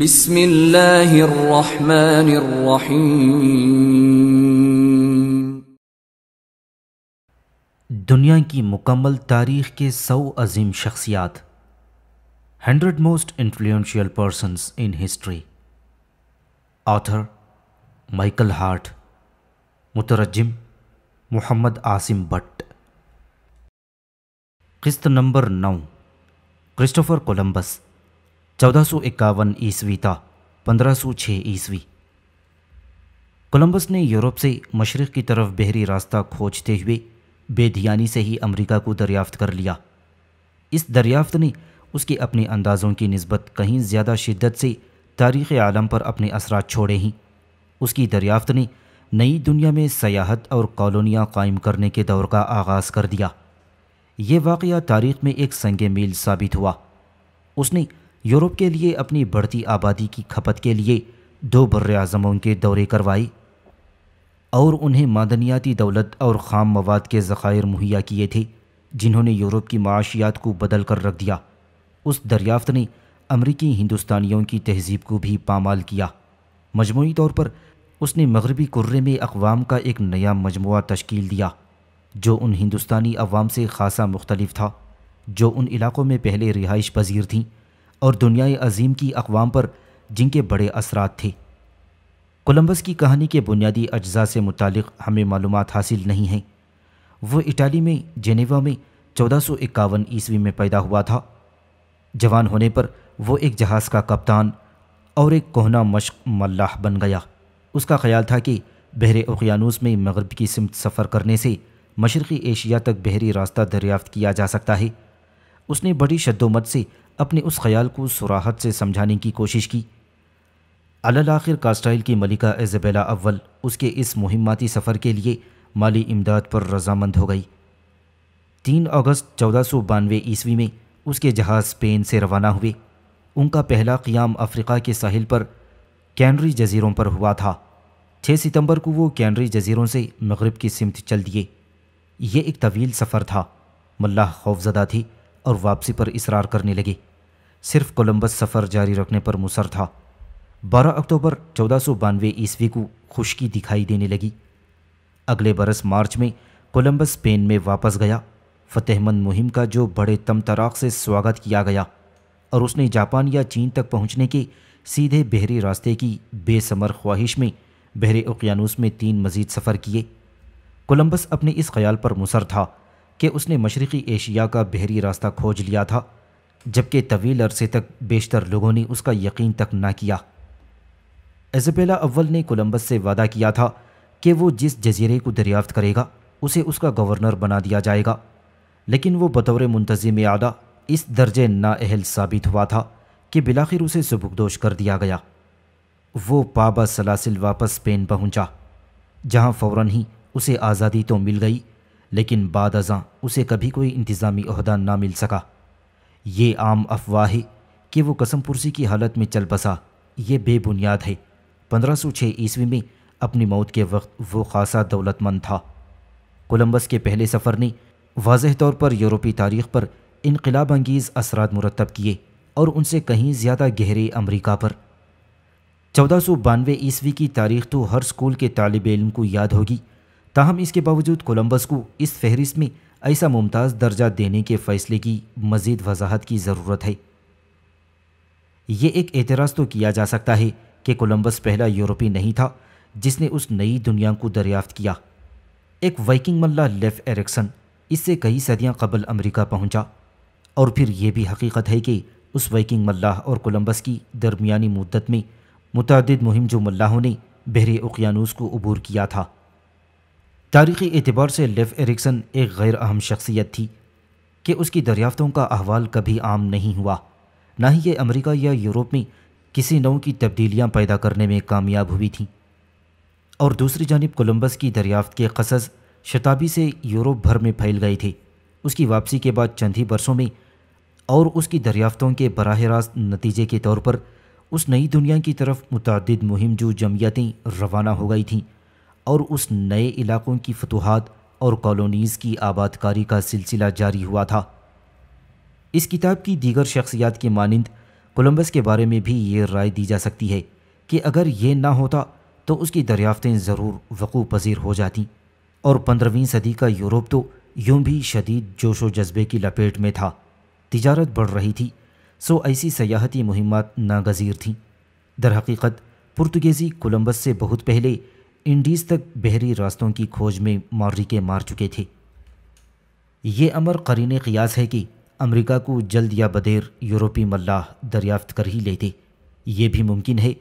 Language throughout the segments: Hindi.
बिस्मिल्लाहिर्रहमानिर्रहीम दुनिया की मुकम्मल तारीख के सौ अजीम शख्सियात hundred most influential person in history author Michael Hart मुतरजम मोहम्मद आसिम भट्ट किस्त नंबर नौ क्रिस्टोफर कोलंबस चौदह सौ इक्यावन ईस्वी था पंद्रह सौ छः ईस्वी कोलंबस ने यूरोप से मशरक़ की तरफ बहरी रास्ता खोजते हुए बेधियानी से ही अमेरिका को दरियाफ्त कर लिया इस दरियाफ्त ने उसके अपने अंदाज़ों की नस्बत कहीं ज़्यादा शिद्दत से तारीख़ आलम पर अपने असरा छोड़े ही उसकी दरियाफ्त ने नई दुनिया में सयाहत और कॉलोनियाँ कायम करने के दौर का आगाज़ कर दिया ये वाक़ तारीख़ में एक संग मील साबित हुआ उसने यूरोप के लिए अपनी बढ़ती आबादी की खपत के लिए दो बर्र के दौरे करवाए और उन्हें मादनियाती दौलत और खाम मवाद के ज़ख़ायर मुहैया किए थे जिन्होंने यूरोप की माशियात को बदल कर रख दिया उस दरियाफ्त ने अमरीकी हिंदुस्तानियों की तहजीब को भी पामाल किया मजमू तौर पर उसने मगरबी कुर्रे में अकवाम का एक नया मजमु तश्कील दिया जो उन हिंदुस्तानी अवाम से खासा मुख्तलिफ था जो उन इलाक़ों में पहले रिहाइश पजीर थीं और दुनिया अजीम की अकवाम पर जिनके बड़े असरात थे कोलंबस की कहानी के बुनियादी अज्जा से मुतल हमें मालूम हासिल नहीं हैं वो इटाली में जेनेवा में चौदह सौ इक्यावन ईस्वी में पैदा हुआ था जवान होने पर वो एक जहाज़ का कप्तान और एक कोहना मश्क मल्लाह बन गया उसका ख्याल था कि बहरे ओकियानूस में मगरब की सिमत सफ़र करने से मशरक़ी एशिया तक बहरी रास्ता दरियाफ्त किया जा सकता है उसने बड़ी शद्दोमत से अपने उस ख्याल को सुराहत से समझाने की कोशिश की अल आखिर कास्टाइल की मलिका एजबेला अव्वल उसके इस मुहिमाती सफ़र के लिए माली इमदाद पर रजामंद हो गई तीन अगस्त चौदह सौ बानवे ईस्वी में उसके जहाज़ स्पेन से रवाना हुए उनका पहला क़्याम अफ्रीका के साहिल पर कैनरी जजीरों पर हुआ था 6 सितंबर को वो कैनरी जजीरों से मगरब की सिमत चल दिए यह एक तवील सफ़र था मल्लाह खौफजदा थी और वापसी पर इसरार करने लगे सिर्फ कोलंबस सफ़र जारी रखने पर मुसर था 12 अक्टूबर चौदह सौ बानवे ईस्वी को खुशकी दिखाई देने लगी अगले बरस मार्च में कोलंबस स्पेन में वापस गया फतेहमंद मुहिम का जो बड़े तमतराक से स्वागत किया गया और उसने जापान या चीन तक पहुंचने के सीधे बहरी रास्ते की बेसमर ख्वाहिश में बहरे उकयानूस में तीन मजीद सफ़र किए कोलंबस अपने इस ख्याल पर मुसर था कि उसने मशरक़ी एशिया का बहरी रास्ता खोज लिया था जबकि तवील अरसे तक बेशतर लोगों ने उसका यकीन तक ना किया एजबेला अव्वल ने कोलंबस से वादा किया था कि वो जिस जजीरे को दरियाफ्त करेगा उसे उसका गवर्नर बना दिया जाएगा लेकिन वो बतौर मुंतजिम आदा इस दर्जे नाअहल साबित हुआ था कि बिलाखिर उसे सबकदोश कर दिया गया वो पाबा सलासिल वापस स्पेन पहुंचा, जहां फ़ौर ही उसे आज़ादी तो मिल गई लेकिन बाद अजा उसे कभी कोई इंतज़ामी अहदा ना मिल सका ये आम अफवाह है कि वो पुरसी की हालत में चल बसा ये बेबुनियाद है पंद्रह सौ छः ईस्वी में अपनी मौत के वक्त वो खासा दौलतमंद था कोलंबस के पहले सफ़र ने वाजह तौर पर यूरोपी तारीख पर इनकलाब अंगेज़ असरा मुरतब किए और उनसे कहीं ज़्यादा गहरे अमरीका पर चौदह सौ बानवे ईस्वी की तारीख तो हर स्कूल के तालब इलम को याद होगी ताहम इसके बावजूद कोलंबस को इस फहरिस्त में ऐसा मुमताज़ दर्जा देने के फ़ैसले की मज़ीद वजाहत की ज़रूरत है ये एक एतराज़ तो किया जा सकता है कि कोलंबस पहला यूरोपी नहीं था जिसने उस नई दुनिया को दरियाफ्त किया एक वाइकिंग मल्ला लेफ एरिक्सन इससे कई सदियां कबल अमेरिका पहुंचा और फिर यह भी हकीकत है कि उस वाइकिंग मल्लाह और कोलंबस की दरमियानी मुद्दत में मुतद मुहिम जो मल्लाहों ने बहरे उकियानूस को अबूर किया था तारीख़ी एतबार से लेफ एरिक्सन एक गैर अहम शख्सियत थी कि उसकी दरियाफ़तों का अहवाल कभी आम नहीं हुआ ना ही ये अमरीका या यूरोप में किसी नौ की तब्दीलियाँ पैदा करने में कामयाब हुई थी और दूसरी जानब कोलम्बस की दरियाफ़त के कसस शताब्दी से यूरोप भर में फैल गए थे उसकी वापसी के बाद चंद ही बरसों में और उसकी दरियाफ़तों के बरह रास्त नतीजे के तौर पर उस नई दुनिया की तरफ मुतद मुहिम जो जमयतें रवाना हो गई थीं और उस नए इलाकों की फतूहत और कॉलोनीज़ की आबादकारी का सिलसिला जारी हुआ था इस किताब की दीगर शख्सियात के मानंद कोलंबस के बारे में भी ये राय दी जा सकती है कि अगर ये ना होता तो उसकी दरियाफ्तें ज़रूर वक़ू पजीर हो जाती और पंद्रहवीं सदी का यूरोप तो यूं भी शदीद जोश व जज्बे की लपेट में था तजारत बढ़ रही थी सो ऐसी सयाहती मुहिमात नागजीर थीं दरहकीकत पुर्तगेज़ी कोलंबस से बहुत पहले इंडीज़ तक बहरी रास्तों की खोज में मौरिके मार चुके थे ये अमर करीन क़ियास है कि अमेरिका को जल्द या बदेर यूरोपी मल्लाह दरियाफ्त कर ही लेते ये भी मुमकिन है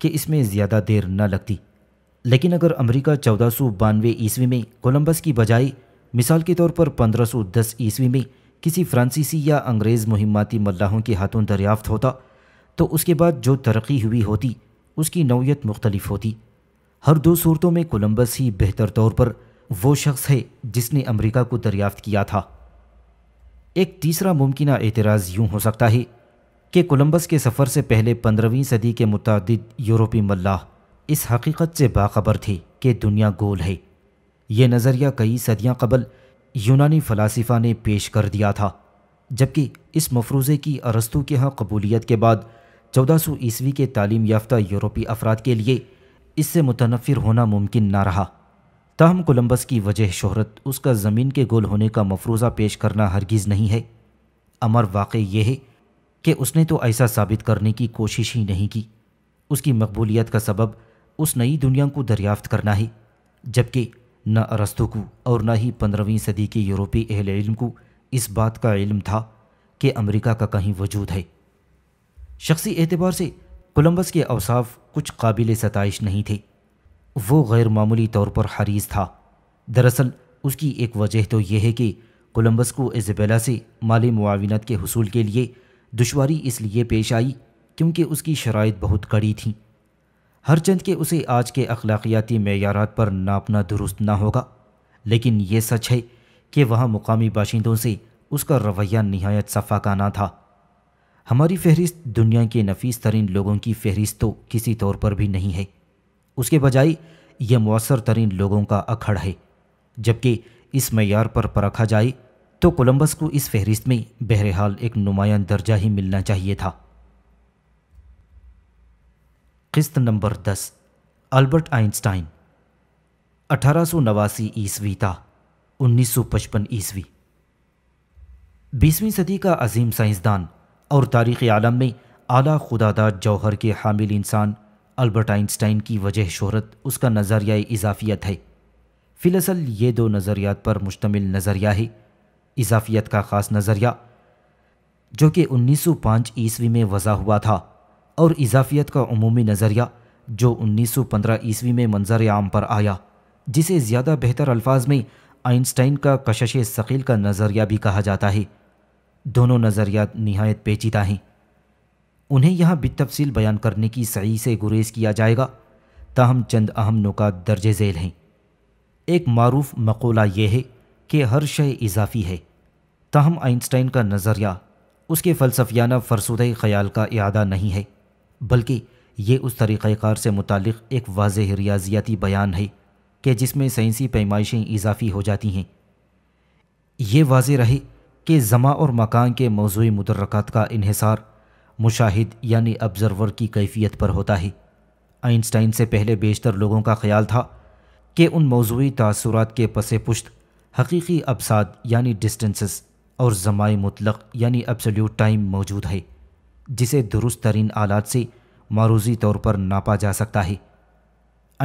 कि इसमें ज़्यादा देर न लगती लेकिन अगर अमेरिका चौदह सौ बानवे ईस्वी में कोलंबस की बजाय मिसाल के तौर पर पंद्रह सौ दस ईस्वी में किसी फ्रांसीसी या अंग्रेज़ मुहिमाती मल्लाहों के हाथों दरियाफ्त होता तो उसके बाद जो तरक्की हुई होती उसकी नौीयत मुख्तलिफ होती हर दो सूरतों में कोलंबस ही बेहतर तौर पर वो शख्स है जिसने अमेरिका को दरियाफ्त किया था एक तीसरा मुमकिन एतराज़ यूं हो सकता है कि कोलंबस के सफ़र से पहले पंद्रहवीं सदी के मुतद यूरोपी मल्लाह इस हकीकत से बाखबर थे कि दुनिया गोल है ये नज़रिया कई सदियाँ कबल यूनानी फ़लासफ़ा ने पेश कर दिया था जबकि इस मफरूज़े की अरस्तु के यहाँ कबूलियत के बाद चौदह सौ ईस्वी के तालीम याफ्ता यूरोपी अफराद के लिए इससे मुतनफ़र होना मुमकिन ना रहा ताहम कोलम्बस की वजह शहरत उसका ज़मीन के गोल होने का मफरूज़ा पेश करना हरगिज़ नहीं है अमर वाक़ यह है कि उसने तो ऐसा साबित करने की कोशिश ही नहीं की उसकी मकबूलियत का सबब उस नई दुनिया को दरियाफ्त करना है जबकि न अरस्तु को और न ही पंद्रहवीं सदी के यूरोपी अहल इल्म को इस बात का इल्म था कि अमेरिका का कहीं वजूद है शख्सी एतबार से कोलंबस के अवसाफ कुछ काबिल सतश नहीं थे वो गैर मामूली तौर पर हरीज था दरअसल उसकी एक वजह तो यह है कि कोलंबस को इजबेला से माली मुआवनत के हसूल के लिए दुशारी इसलिए पेश आई क्योंकि उसकी शराइ बहुत कड़ी थी हर चंद के उसे आज के अखलाकियाती मैारात पर नापना दुरुस्त ना होगा लेकिन ये सच है कि वहाँ मुकामी बाशिंदों से उसका रवैया नहायत सफ़ाकाना था हमारी फहरिस्त दुनिया के नफीस तरीन लोगों की फहरिस्त तो किसी तौर पर भी नहीं है उसके बजाय यह मौसर तरीन लोगों का अखड़ है जबकि इस मैार पर परखा जाए तो कोलंबस को इस फहरिस्त में बहरहाल एक नुमायाँ दर्जा ही मिलना चाहिए था किस्त नंबर दस अल्बर्ट आइंस्टाइन अठारह सौ नवासी ईस्वी था उन्नीस सौ पचपन ईस्वी बीसवीं सदी का अजीम साइंसदान और तारीख़ आलम में आला खुदादार जौहर के हामिल इंसान अल्बर्ट आइंस्टाइन की वजह शहरत उसका नज़रिया इजाफियत है फ़िलसल ये दो नज़रियात पर मुश्तमिल नज़रिया है इजाफियत का ख़ास नज़रिया जो कि 1905 ईस्वी में वज़ा हुआ था और इजाफियत का अमूमी नज़रिया जो 1915 ईस्वी में मंजर आम पर आया जिसे ज़्यादा बेहतर अल्फाज में आइंस्टाइन का कशश सकील का नज़रिया भी कहा जाता है दोनों नज़रियात नहायत पेचीदा हैं उन्हें यहाँ बितफसील बयान करने की सही से गुरेज किया जाएगा ताहम चंद अहम नुकात दर्ज झेल हैं एक मरूफ मकोला यह है कि हर शय इजाफी है ताहम आइंस्टाइन का नज़रिया उसके फ़लसफियाना फरसुद ख्याल का अदा नहीं है बल्कि ये उस तरीक़ार से मुतक़ एक वाज रियाजियाती बयान है कि जिसमें साइंसी पैमाइशें इजाफी हो जाती हैं ये वाज रहे कि ज़मा और मकान के मौजूदी मुदरक का इहिसार मुशाहिद यानी ऑब्जर्वर की कैफियत पर होता है आइंस्टाइन से पहले बेशतर लोगों का ख्याल था कि उन मौजूदी तसरत के पस पुश्त हकीकी अबसाद यानी डिस्टेंसेस और ज़माए मुतलक यानी एब्सोल्यूट टाइम मौजूद है जिसे दुरुस्त तरीन आलात से मारूजी तौर पर नापा जा सकता है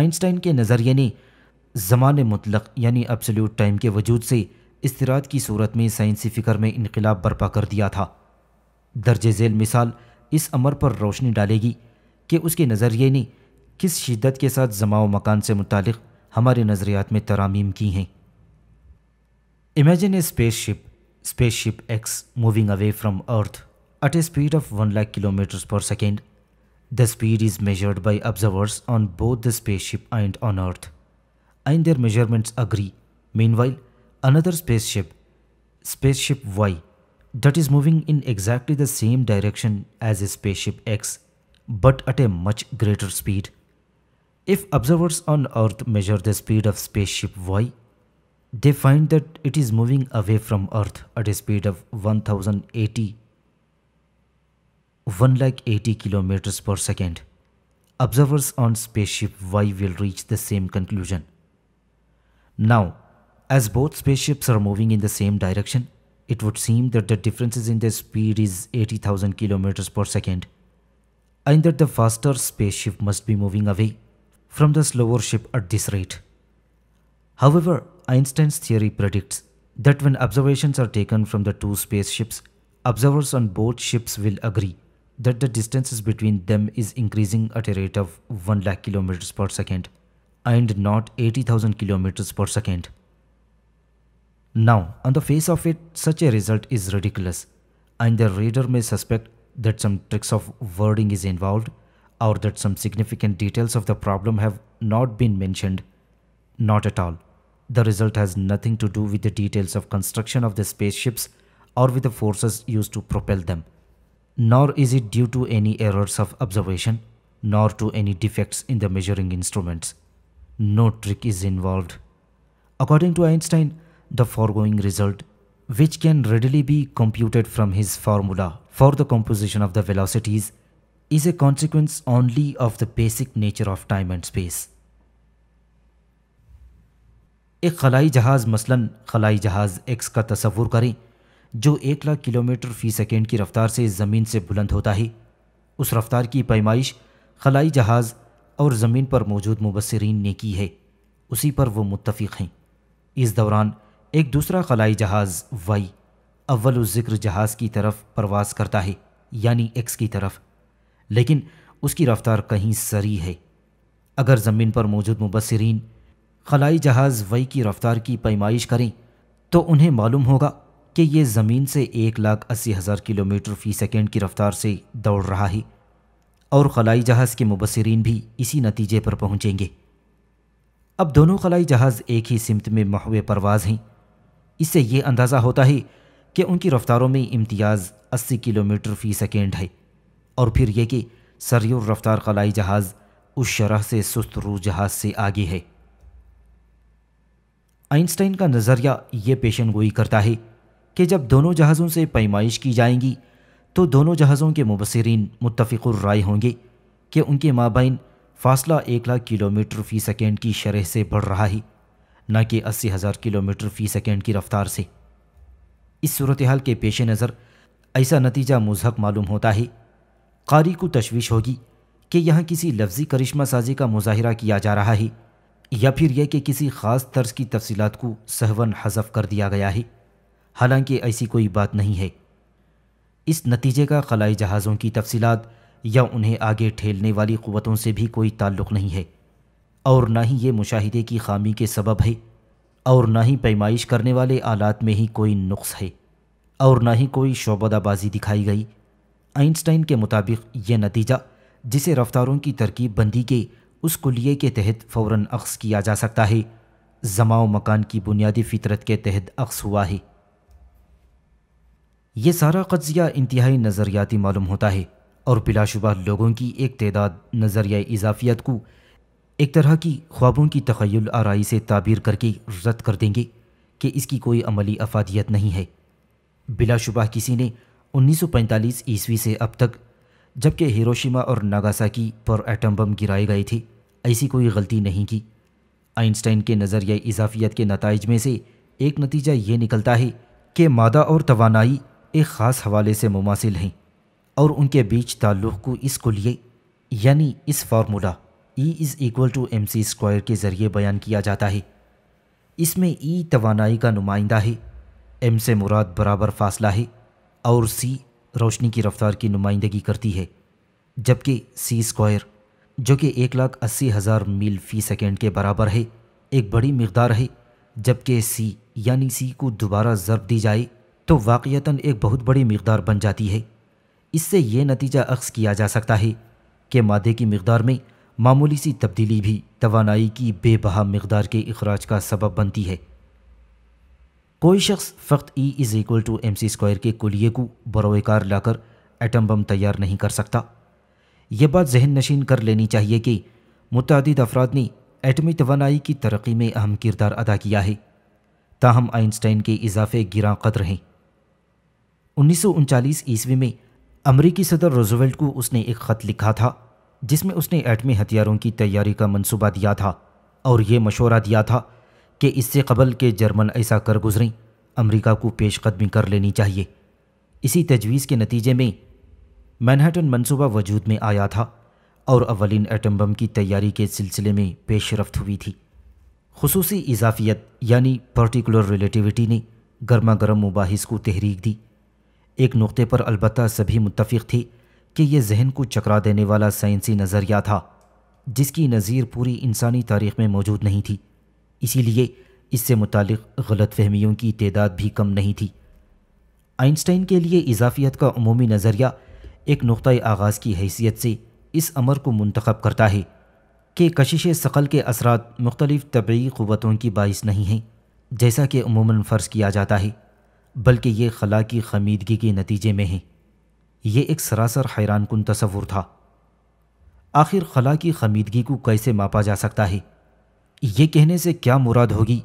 आइंस्टाइन के नज़रिए ने ज़मान मुतलक यानी एब्सोल्यूट टाइम के वजूद से इसराद की सूरत में साइंसी फिक्र में इनकलाब बर्पा कर दिया था दर्ज झेल मिसाल इस अमर पर रोशनी डालेगी कि उसके नज़रिए ने किस शिदत के साथ जमाव मकान से मुतल हमारे नज़रियात में तरामीम की हैं imagine a spaceship spaceship X moving away from Earth at a speed of one lakh kilometres per second the speed is measured by observers on both the spaceship and on Earth and their measurements agree meanwhile another spaceship, Spaceship Y, that is moving in exactly the same direction as Spaceship X but at a much greater speed. If observers on Earth measure the speed of Spaceship Y, they find that it is moving away from Earth at a speed of 1080 1 lakh 80 kilometers per second. Observers on Spaceship Y will reach the same conclusion. Now, as both spaceships are moving in the same direction, it would seem that the differences in their speed is 80,000 km per second, and that the faster spaceship must be moving away from the slower ship at this rate. However, Einstein's theory predicts that when observations are taken from the two spaceships, observers on both ships will agree that the distances between them is increasing at a rate of 1 lakh kilometers per second and not 80,000 kilometers per second. Now, on the face of it, such a result is ridiculous, and the reader may suspect that some tricks of wording is involved or that some significant details of the problem have not been mentioned. Not at all. The result has nothing to do with the details of construction of the spaceships or with the forces used to propel them. Nor is it due to any errors of observation, nor to any defects in the measuring instruments. No trick is involved. According to Einstein, the foregoing result which can readily be computed from his formula for the composition of the velocities is a consequence only of the basic nature of time and space. ek khalai jahaz maslan khalai jahaz x ka tasavvur kare jo 1 lakh kilometer fi second ki रफ़्तार se zameen se buland hota hai us रफ़्तार ki paimaish khalai jahaz aur zameen par maujood मुबसरीन ne ki hai usi par wo muttafiq hain is dauran एक दूसरा खलाई जहाज़ वाई अव्वल ज़िक्र जहाज़ की तरफ परवाज़ करता है यानी एक्स की तरफ लेकिन उसकी रफ्तार कहीं सरी है अगर ज़मीन पर मौजूद मुबसरीन खलाई जहाज़ वई की रफ्तार की पैमाइश करें तो उन्हें मालूम होगा कि ये ज़मीन से एक लाख अस्सी हज़ार किलोमीटर फ़ी सेकेंड की रफ्तार से दौड़ रहा है और खलाई जहाज़ के मुबसरीन भी इसी नतीजे पर पहुँचेंगे अब दोनों खलाई जहाज़ एक ही सिमत में महवे परवाज़ हैं इससे ये अंदाज़ा होता है कि उनकी रफ्तारों में इम्तियाज़ 80 किलोमीटर फ़ी सेकेंड है और फिर यह कि सरयूर रफ्तार खलाई जहाज़ उस शरह से सुस्त रू जहाज से आगे है आइंस्टाइन का नज़रिया ये पेशन गोई करता है कि जब दोनों जहाज़ों से पैमाइश की जाएंगी तो दोनों जहाज़ों के मुबसरीन मुतफ़ राय होंगे कि उनके माबेन फासला एक लाख किलोमीटर फ़ी सेकेंड की शरह से बढ़ रहा है न कि अस्सी हज़ार किलोमीटर फ़ी सेकेंड की रफ्तार से इस सूरत हाल के पेश नज़र ऐसा नतीजा मुजहक मालूम होता है कारी को तशवीश होगी कि यहाँ किसी लफ्ज़ी करिश्मा साजी का मुजाहरा किया जा रहा है या फिर यह कि किसी ख़ास तर्ज की तफसीत को सहवन हजफ कर दिया गया है हालांकि ऐसी कोई बात नहीं है इस नतीजे का खलाई जहाज़ों की तफसीत या उन्हें आगे ठेलने वाली क़वतों से भी कोई ताल्लुक़ नहीं है और ना ही ये मुशाहिदे की खामी के सबब है और ना ही पैमाइश करने वाले आलात में ही कोई नुक्स है और ना ही कोई शोबदाबाजी दिखाई गई आइंस्टाइन के मुताबिक यह नतीजा जिसे रफ्तारों की तरकीब बंदी के उस कुलिए के तहत फ़ौर अक्स किया जा सकता है जमाओ मकान की बुनियादी फितरत के तहत अक्स हुआ है ये सारा कज्ज़िया इंतहाई नज़रियाती मालूम होता है और बिलाशुबा लोगों की एक तदाद नज़रिया इजाफियत को एक तरह की ख्वाबों की तखयल आरई से ताबीर करके रद्द कर देंगे कि इसकी कोई अमली अफादियत नहीं है बिलाशुबा किसी ने 1945 ईस्वी से अब तक जबकि हिरोशिमा और नागासाकी पर एटम बम गिराए गए थे ऐसी कोई गलती नहीं की आइंस्टाइन के नज़रिया इजाफियत के नतज में से एक नतीजा ये निकलता है कि मादा और तोानाई एक ख़ास हवाले से मुमासिल हैं और उनके बीच ताल्लुक़ को इसको लिए यानी इस formula E is equal to M C square के ज़रिए बयान किया जाता है इसमें ई e तोानाई का नुमाइंदा है एम से मुराद बराबर फासला है और सी रोशनी की रफ्तार की नुमाइंदगी करती है जबकि सी स्क्वायर जो कि एक लाख अस्सी हज़ार मील फ़ी सेकेंड के बराबर है एक बड़ी मकदार है जबकि सी यानी सी को दोबारा ज़रब दी जाए तो वाक़ता एक बहुत बड़ी मकदार बन जाती है इससे ये नतीजा अक्स किया जा सकता है कि मादे की मकदार में मामूली सी तब्दीली भी तोानाई की बेबहा मकदार के अखराज का सबब बनती है कोई शख्स फ़क्त E is equal to M C square के कुलिए को बरोकार लाकर एटम बम तैयार नहीं कर सकता यह बात जहन नशीन कर लेनी चाहिए कि मुतद अफराद ने एटमी तोानाई की तरक्की में अहम किरदार अदा किया है ताहम आइंस्टाइन के इजाफे गिरा कदर हैं उन्नीस सौ उनचालीस ईस्वी में अमरीकी सदर रोजवेल्ट को उसने एक ख़त लिखा था जिसमें उसने एटमी हथियारों की तैयारी का मंसूबा दिया था और ये मशवरा दिया था कि इससे कबल के जर्मन ऐसा कर गुजरें अमरीका को पेशकदमी कर लेनी चाहिए इसी तजवीज़ के नतीजे में मैनहटन मंसूबा वजूद में आया था और अवलिन एटम बम की तैयारी के सिलसिले में पेशरफ हुई थी खसूसी इजाफियत यानी पर्टिकुलर रिलेटिविटी ने गर्मा गर्म मुबाहिस को तहरीक दी एक नुक़े पर अलबत् सभी मुतफ़ थे कि यह जहन को चकरा देने वाला साइंसी नज़रिया था जिसकी नज़ीर पूरी इंसानी तारीख में मौजूद नहीं थी इसीलिए इससे मुतक गलत फहमियों की तदाद भी कम नहीं थी आइंस्टाइन के लिए इजाफियत का अमूमी नज़रिया एक नुक़ आगाज़ की हैसियत से इस अमर को मंतखब करता है कि कशिश शकल के असरा मुख्तलिफ़ तबी क़वतों की बाइस नहीं हैं जैसा कि अमूमन फ़र्ज़ किया जाता है बल्कि ये खला की खमीदगी के नतीजे में हैं ये एक सरासर हैरान कन तस्वुर था आखिर खला की खमीदगी को कैसे मापा जा सकता है ये कहने से क्या मुराद होगी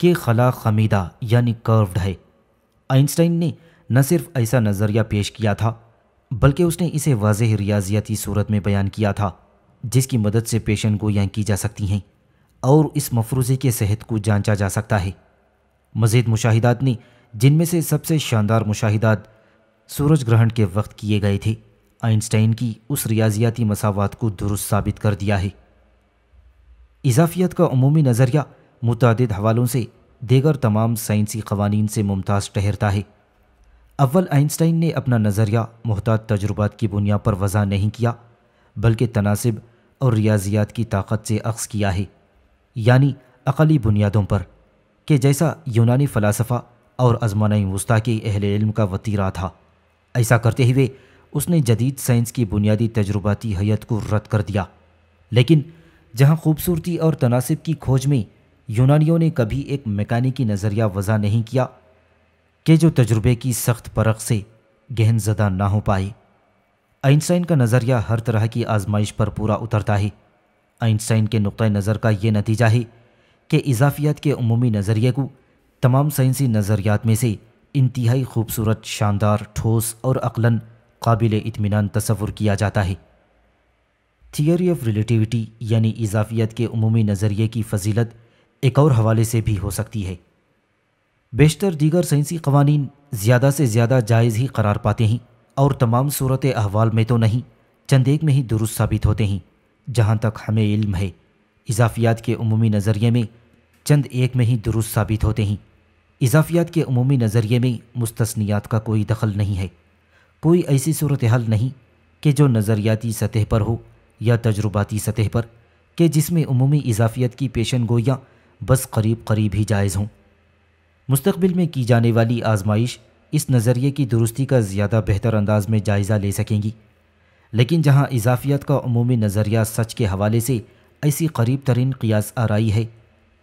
कि खला खमीदा यानी कर्व्ड है आइंस्टाइन ने न सिर्फ ऐसा नज़रिया पेश किया था बल्कि उसने इसे वाज रियाजियाती सूरत में बयान किया था जिसकी मदद से पेशन गोयाँ की जा सकती हैं और इस मफरूज़े के सेहत को जांचा जा सकता है मज़ीद मुशाहिदात ने जिनमें से सबसे शानदार मुशाहिदात सूरज ग्रहण के वक्त किए गए थे आइंस्टाइन की उस रियाजियाती मसावत को दुरुस्त साबित कर दिया है इजाफियत का अमूमी नज़रिया मुतद हवालों से देगर तमाम साइंसी कवानीन से मुमताज़ ठहरता है अव्वल आइंस्टाइन ने अपना नज़रिया महताज तजुर्बात की बुनियाद पर वज़ा नहीं किया बल्कि तनासिब और रियाजियात की ताकत से अक्स किया है यानी अकली बुनियादों पर कि जैसा यूनानी फ़लासफ़ा और अजमाना वस्ती के अहल इल्म का वतीरा था ऐसा करते हुए उसने जदीद साइंस की बुनियादी तजुर्बाती हयत को रद्द कर दिया लेकिन जहाँ खूबसूरती और तनासिब की खोज में यूनानियों ने कभी एक मैकानिकी नज़रिया वज़ा नहीं किया कि जो तजुर्बे की सख्त परख से गहन जदा ना हो पाए आइंस्टाइन का नज़रिया हर तरह की आजमाइश पर पूरा उतरता है आइंस्टाइन के नुक़ नज़र का ये नतीजा है कि इजाफियात के अमूमी नज़रिए को तमाम साइंसी नज़रियात में से इंतहाई खूबसूरत शानदार ठोस और अकलन काबिल इतमान तस्वुर किया जाता है थियोरी ऑफ रिलेटिविटी यानी इजाफियत के अमूमी नज़रिए की फजीलत एक और हवाले से भी हो सकती है बेशतर दीगर साइंसी कवानी ज़्यादा से ज़्यादा जायज़ ही करार पाते हैं और तमाम सूरत अहवाल में तो नहीं चंद एक में ही दुरुस्त साबित होते हैं जहाँ तक हमें इल्म है इजाफियात के अमूमी नज़रिए में चंद एक में ही दुरुस्त साबित होते हैं इजाफियात के अमूमी नज़रिए में मुस्तनियात का कोई दखल नहीं है कोई ऐसी सूरत हाल नहीं कि जो नज़रियाती सतह पर हो या तजुर्बाती सतह पर कि जिसमें अमूमी इजाफियत की पेशन गोयाँ बस करीब करीब ही जायज़ हों मुस्तबिल में की जाने वाली आजमाइश इस नज़रिए की दुरुस्ती का ज़्यादा बेहतर अंदाज में जायज़ा ले सकेंगी लेकिन जहाँ इजाफियत का अमूमी नज़रिया सच के हवाले से ऐसी करीब तरीन क़ियास रही है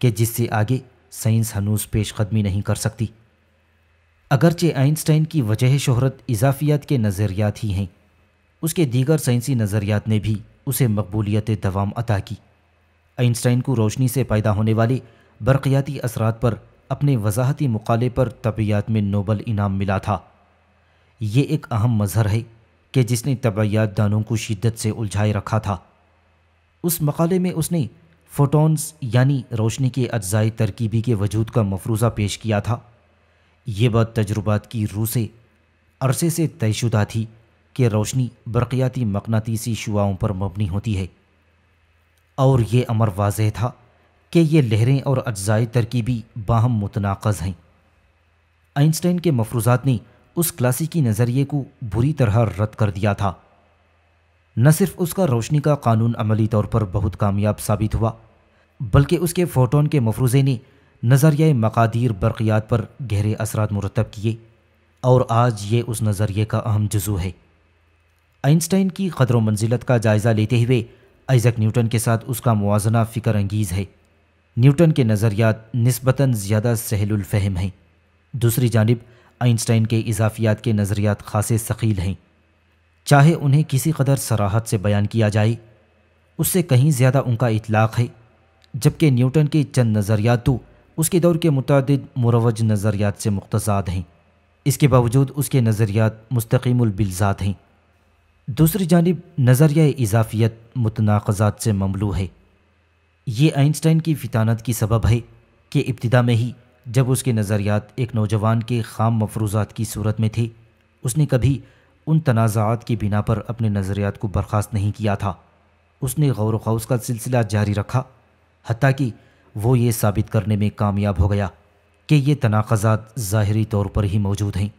कि जिससे आगे साइंस हनूस पेशकदमी नहीं कर सकती अगरचे आइंस्टाइन की वजह शहरत इजाफियात के नज़रियात ही हैं उसके दीगर साइंसी नज़रियात ने भी उसे मकबूलियत दवाम अता की आइंस्टाइन को रोशनी से पैदा होने वाले बरक़ियाती असरात पर अपने वजाहती मकाले पर तबियात में नोबल इनाम मिला था ये एक अहम मज़हर है कि जिसने तबियात दानों को शिद्दत से उलझाए रखा था उस मकाले में उसने फ़ोटोन्स यानी रोशनी के अज्जाई तरकीबी के वजूद का मफरूज़ा पेश किया था ये बात तजुर्बात की रूह से अरसे से तयशुदा थी कि रोशनी बरक़ियाती मकनातीसी शुआओं पर मबनी होती है और ये अमर वाज था कि ये लहरें और अज्जाई तरकीबी बाहम मुतनाक़ हैं आइंस्टाइन के मफरूजात ने उस क्लासिकी नज़रिए को बुरी तरह रद्द कर दिया था न सिर्फ उसका रोशनी का कानून अमली तौर पर बहुत कामयाब साबित हुआ बल्कि उसके फ़ोटोन के मफरूज़े ने नज़रिया मकादिर बरक़ियात पर गहरे असरा मुरतब किए और आज ये उस नज़रिए का अहम जजू है आइंस्टाइन की कदर मंजिलत का जायज़ा लेते हुए आइजक न्यूटन के साथ उसका मुजना फ़िक्र अंगीज़ है न्यूटन के नज़रियात नस्बता ज़्यादा सहलफहम हैं दूसरी जानब आइंस्टाइन के इजाफियात के नज़रियात खास शकील हैं चाहे उन्हें किसी कदर सराहत से बयान किया जाए उससे कहीं ज़्यादा उनका इतलाक़ है जबकि न्यूटन के चंद नज़रियातों उसके दौर के मुतद मुरवज नज़रियात से मुख्तसाद हैं इसके बावजूद उसके नज़रियात मुस्तकीमबिलज़ात हैं दूसरी जानब नज़रिया इजाफियत मुतनाक़ात से ममलू है ये आइंस्टाइन की फितानत की सबब है कि इब्तदा में ही जब उसके नज़रियात एक नौजवान के खाम मफरूजात की सूरत में थे उसने कभी उन तनाज़ात की बिना पर अपने नज़रियात को बर्खास्त नहीं किया था उसने गौर व का सिलसिला जारी रखा हती कि वो ये साबित करने में कामयाब हो गया कि ये तनाखज़ात ज़ाहरी तौर पर ही मौजूद हैं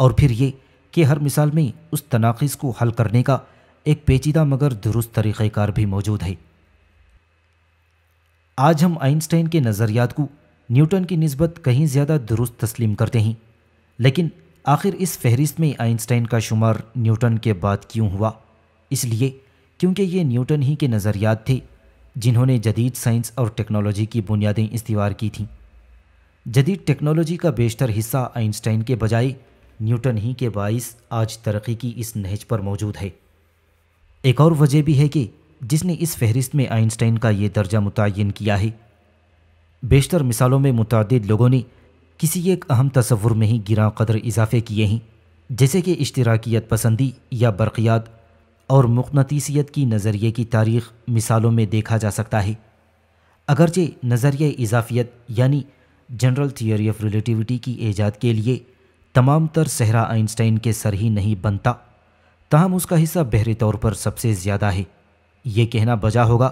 और फिर ये कि हर मिसाल में उस तनाखज़ को हल करने का एक पेचीदा मगर दुरुस्त तरीक़ार भी मौजूद है आज हम आइंस्टाइन के नज़रियात को न्यूटन की नस्बत कहीं ज़्यादा दुरुस्त तस्लीम करते हैं लेकिन आखिर इस फहरिस्त में आइंस्टाइन का शुमार न्यूटन के बाद क्यों हुआ इसलिए क्योंकि ये न्यूटन ही के नज़रियात थे जिन्होंने जदीद साइंस और टेक्नोलॉजी की बुनियादें इस्तीवार की थीं जदीद टेक्नोलॉजी का बेशतर हिस्सा आइंस्टाइन के बजाय न्यूटन ही के बाइस आज तरक्की की इस नहज पर मौजूद है एक और वजह भी है कि जिसने इस फहरिस्त में आइंस्टाइन का ये दर्जा मुतन किया है बेशतर मिसालों में मुतद लोगों ने किसी एक अहम तस्वुर में ही गिरा कदर इजाफे किए हैं जैसे कि इश्तराकियत पसंदी या बरक़ियात और मुकनतीसियत की नज़रिए की तारीख मिसालों में देखा जा सकता है अगरचे नज़रिए इजाफियत यानी जनरल थियोरी ऑफ रिलेटिविटी की ईजाद के लिए तमाम तर सहरा आइंस्टाइन के सर ही नहीं बनता तहम उसका हिस्सा बहरे तौर पर सबसे ज़्यादा है ये कहना बजा होगा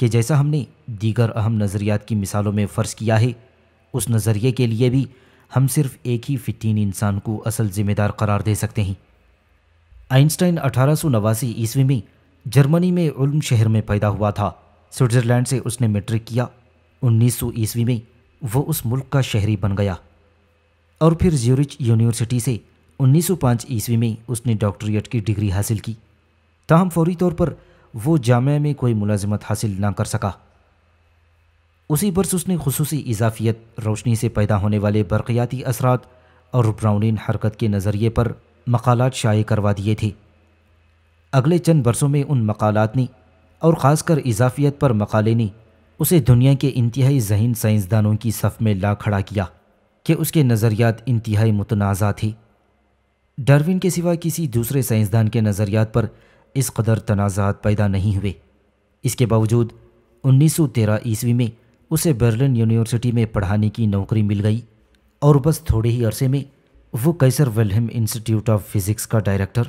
कि जैसा हमने दीगर अहम नज़रियात की मिसालों में फ़र्ज़ किया है उस नज़रिए के लिए भी हम सिर्फ एक ही फ़ितीन इंसान को असल ज़िम्मेदार करार दे सकते हैं आइंस्टाइन अठारह ईस्वी में जर्मनी में उल्म शहर में पैदा हुआ था स्विट्ज़रलैंड से उसने मैट्रिक किया 1900 ईस्वी में वो उस मुल्क का शहरी बन गया और फिर ज्यूरिच यूनिवर्सिटी से 1905 ईस्वी में उसने डॉक्टरेट की डिग्री हासिल की ताहम फौरी तौर पर वो जामिया में कोई मुलाजमत हासिल ना कर सका उसी वर्ष उसने खसूसी इजाफियत रोशनी से पैदा होने वाले बरक़ियाती असरात और ब्राउनिन हरकत के नज़रिए पर मकालत शाये करवा दिए थे अगले चंद बरसों में उन मकालत ने और ख़ासकर इजाफियत पर मकाले ने उसे दुनिया के इंतहाई जहन साइंसदानों की सफ़ में ला खड़ा किया कि उसके नज़रियात इंतहाई मुतनाज़ा थे डार्विन के सिवा किसी दूसरे साइंसदान के नज़रियात पर इस कदर तनाज़ात पैदा नहीं हुए इसके बावजूद 1913 ईस्वी में उसे बर्लिन यूनिवर्सिटी में पढ़ाने की नौकरी मिल गई और बस थोड़े ही अरसे में वो Kaiser Wilhelm Institute of Physics का डायरेक्टर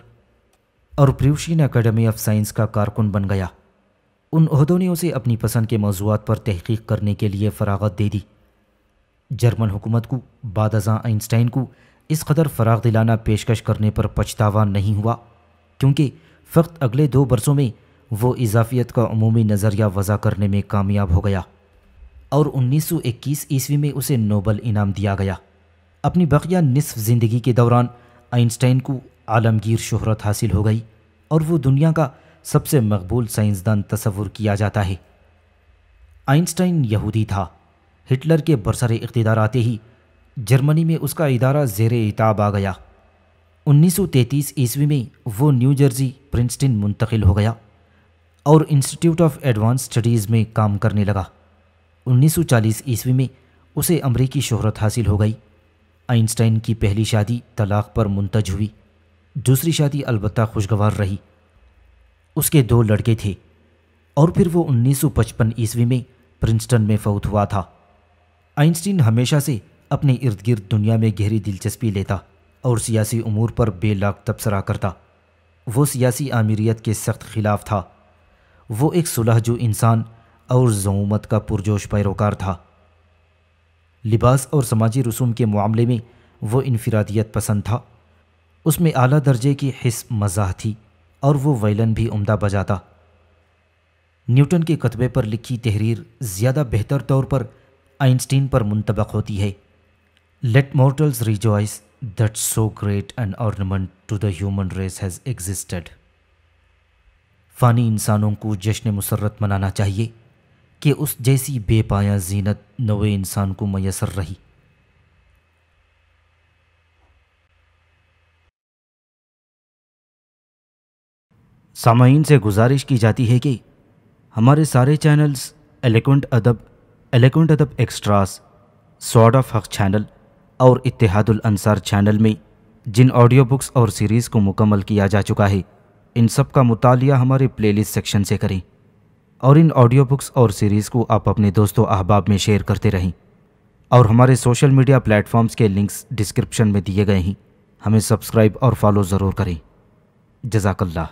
और प्रयूशीन अकेडमी ऑफ साइंस का कारकुन बन गया उन ने उसे अपनी पसंद के मौजूद पर तहकीक करने के लिए फरागत दे दी जर्मन हुकूमत को बाद आइंस्टाइन को इस कदर फराग दिलाना पेशकश करने पर पछतावा नहीं हुआ क्योंकि फ़क्त अगले दो बरसों में वो इजाफियत का अमूमी नज़रिया वज़ा करने में कामयाब हो गया और 1921 ईस्वी में उसे नोबल इनाम दिया गया अपनी बकिया निसफ ज़िंदगी के दौरान आइंस्टाइन को आलमगीर शहरत हासिल हो गई और वो दुनिया का सबसे मकबूल साइंसदान तस्वुर किया जाता है आइंस्टाइन यहूदी था हिटलर के बरसर इकतदार आते ही जर्मनी में उसका इदारा जेर इताब आ गया 1933 ईस्वी में वो न्यू जर्जी प्रिंसटन मुंतकिल हो गया और इंस्टीट्यूट ऑफ एडवांस स्टडीज़ में काम करने लगा 1940 ईस्वी में उसे अमरीकी शहरत हासिल हो गई आइंस्टाइन की पहली शादी तलाक पर मुंतज हुई दूसरी शादी अलबत् खुशगवार रही उसके दो लड़के थे और फिर वो 1955 ईस्वी में प्रिंसटन में फौत हुआ था आइंस्टीन हमेशा से अपने इर्द गिर्द दुनिया में गहरी दिलचस्पी लेता और सियासी उमूर पर बेलाक तबसरा करता वो सियासी आमीरीत के सख्त खिलाफ था वो एक जो इंसान और जोमत का पुरजोश पैरोकार था लिबास और समाजी रसूम के मामले में वो इनफरादियत पसंद था उसमें आला दर्जे की हिस मजा थी और वो वैलन भी उम्दा बजाता न्यूटन के कतबे पर लिखी तहरीर ज़्यादा बेहतर तौर पर आइंस्टीन पर मुंतबक होती है let mortals rejoice that so great an ornament to the human race has existed फ़ानी इंसानों को जश्न मुसरत मनाना चाहिए कि उस जैसी बेपाया जीनत नवे इंसान को मैसर रही सामाइन से गुजारिश की जाती है कि हमारे सारे चैनल्स एलिकुंट अदब एलिकुंट अदब एक्स्ट्रास सॉर्ड ऑफ हक चैनल और इतिहादुल अंसार चैनल में जिन ऑडियो बुक्स और सीरीज़ को मुकम्मल किया जा चुका है इन सब का मुतालिया हमारे प्लेलिस्ट सेक्शन से करें और इन ऑडियो बुक्स और सीरीज़ को आप अपने दोस्तों अहबाब में शेयर करते रहें और हमारे सोशल मीडिया प्लेटफॉर्म्स के लिंक्स डिस्क्रिप्शन में दिए गए हैं हमें सब्सक्राइब और फॉलो ज़रूर करें जजाकल्ला